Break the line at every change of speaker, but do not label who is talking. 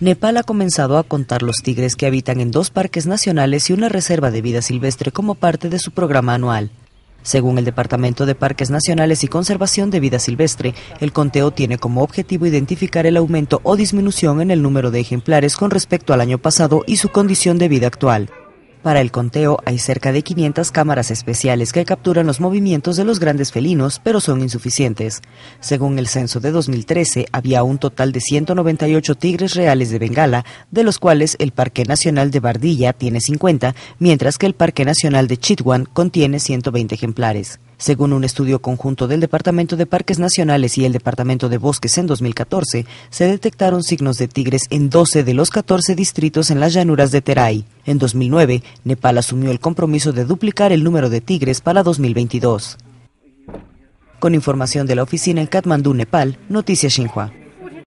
Nepal ha comenzado a contar los tigres que habitan en dos parques nacionales y una reserva de vida silvestre como parte de su programa anual. Según el Departamento de Parques Nacionales y Conservación de Vida Silvestre, el conteo tiene como objetivo identificar el aumento o disminución en el número de ejemplares con respecto al año pasado y su condición de vida actual. Para el conteo hay cerca de 500 cámaras especiales que capturan los movimientos de los grandes felinos, pero son insuficientes. Según el censo de 2013, había un total de 198 tigres reales de Bengala, de los cuales el Parque Nacional de Bardilla tiene 50, mientras que el Parque Nacional de Chitwan contiene 120 ejemplares. Según un estudio conjunto del Departamento de Parques Nacionales y el Departamento de Bosques en 2014, se detectaron signos de tigres en 12 de los 14 distritos en las llanuras de Terai. En 2009, Nepal asumió el compromiso de duplicar el número de tigres para 2022. Con información de la oficina en Katmandú, Nepal, Noticias Xinhua.